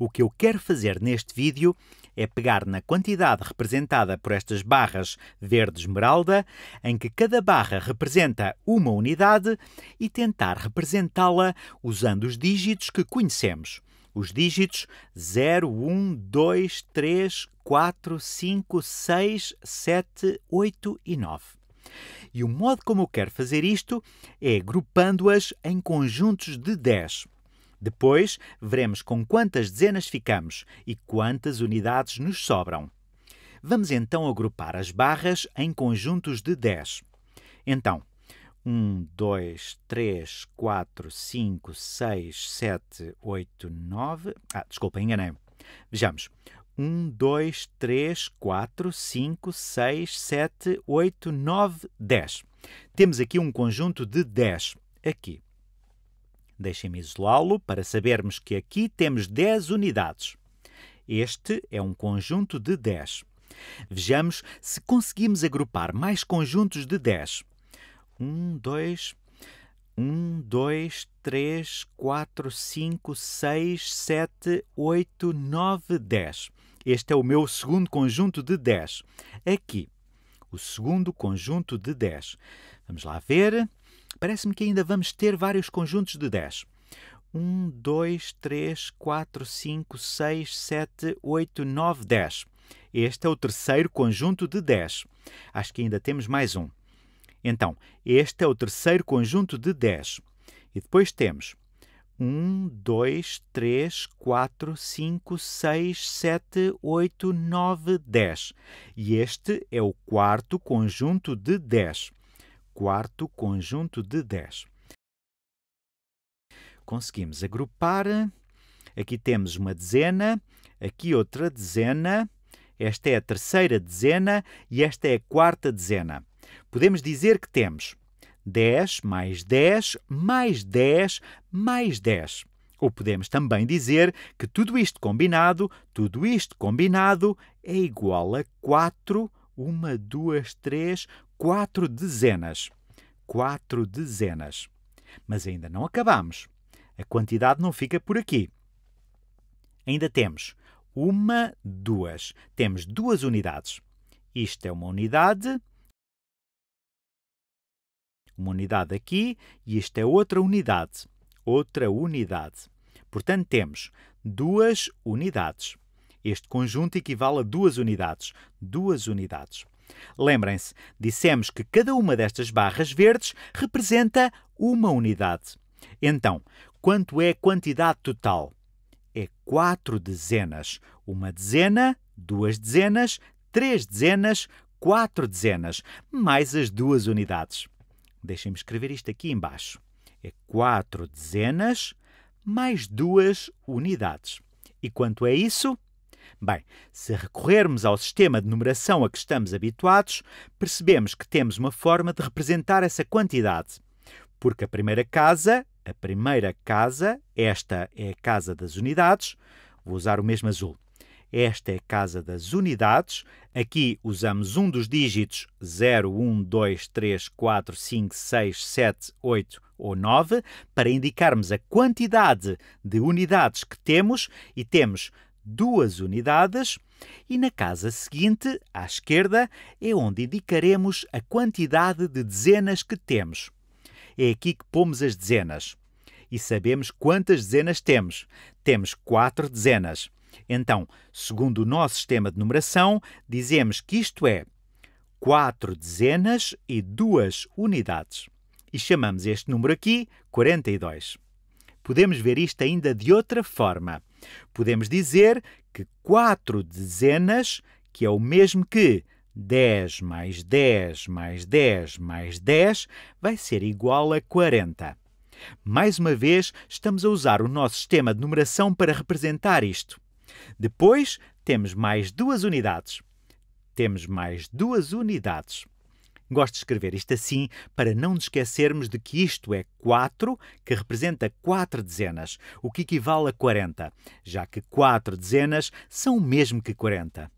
O que eu quero fazer neste vídeo é pegar na quantidade representada por estas barras verde esmeralda, em que cada barra representa uma unidade, e tentar representá-la usando os dígitos que conhecemos. Os dígitos 0, 1, 2, 3, 4, 5, 6, 7, 8 e 9. E o modo como eu quero fazer isto é agrupando-as em conjuntos de 10. Depois, veremos com quantas dezenas ficamos e quantas unidades nos sobram. Vamos então agrupar as barras em conjuntos de 10. Então, 1, 2, 3, 4, 5, 6, 7, 8, 9. Ah, desculpa, enganei. Vejamos. 1, 2, 3, 4, 5, 6, 7, 8, 9, 10. Temos aqui um conjunto de 10. Aqui. Deixem-me isolá-lo para sabermos que aqui temos 10 unidades. Este é um conjunto de 10. Vejamos se conseguimos agrupar mais conjuntos de 10. 1, 2, 1, 2, 3, 4, 5, 6, 7, 8, 9, 10. Este é o meu segundo conjunto de 10. Aqui, o segundo conjunto de 10. Vamos lá ver. Parece-me que ainda vamos ter vários conjuntos de 10. 1, 2, 3, 4, 5, 6, 7, 8, 9, 10. Este é o terceiro conjunto de 10. Acho que ainda temos mais um. Então, este é o terceiro conjunto de 10. E depois temos 1, 2, 3, 4, 5, 6, 7, 8, 9, 10. E este é o quarto conjunto de 10 quarto conjunto de 10. Conseguimos agrupar. Aqui temos uma dezena, aqui outra dezena, esta é a terceira dezena e esta é a quarta dezena. Podemos dizer que temos 10 mais 10 mais 10 mais 10. Ou podemos também dizer que tudo isto combinado, tudo isto combinado é igual a 4, 1, 2, 3, quatro dezenas. Quatro dezenas. Mas ainda não acabamos. A quantidade não fica por aqui. Ainda temos uma, duas. Temos duas unidades. Isto é uma unidade. Uma unidade aqui e isto é outra unidade. Outra unidade. Portanto, temos duas unidades. Este conjunto equivale a duas unidades. Duas unidades. Lembrem-se, dissemos que cada uma destas barras verdes representa uma unidade. Então, quanto é a quantidade total? É quatro dezenas. Uma dezena, duas dezenas, três dezenas, quatro dezenas, mais as duas unidades. Deixem-me escrever isto aqui embaixo. É quatro dezenas mais duas unidades. E quanto é isso? Bem, se recorrermos ao sistema de numeração a que estamos habituados, percebemos que temos uma forma de representar essa quantidade. Porque a primeira casa, a primeira casa, esta é a casa das unidades, vou usar o mesmo azul. Esta é a casa das unidades. Aqui usamos um dos dígitos 0, 1, 2, 3, 4, 5, 6, 7, 8 ou 9 para indicarmos a quantidade de unidades que temos e temos duas unidades e na casa seguinte, à esquerda, é onde indicaremos a quantidade de dezenas que temos. É aqui que pomos as dezenas. E sabemos quantas dezenas temos. Temos quatro dezenas. Então, segundo o nosso sistema de numeração, dizemos que isto é quatro dezenas e duas unidades. E chamamos este número aqui 42. Podemos ver isto ainda de outra forma. Podemos dizer que 4 dezenas, que é o mesmo que 10 mais 10 mais 10 mais 10, vai ser igual a 40. Mais uma vez, estamos a usar o nosso sistema de numeração para representar isto. Depois, temos mais duas unidades. Temos mais duas unidades. Gosto de escrever isto assim para não nos esquecermos de que isto é 4, que representa 4 dezenas, o que equivale a 40, já que 4 dezenas são o mesmo que 40.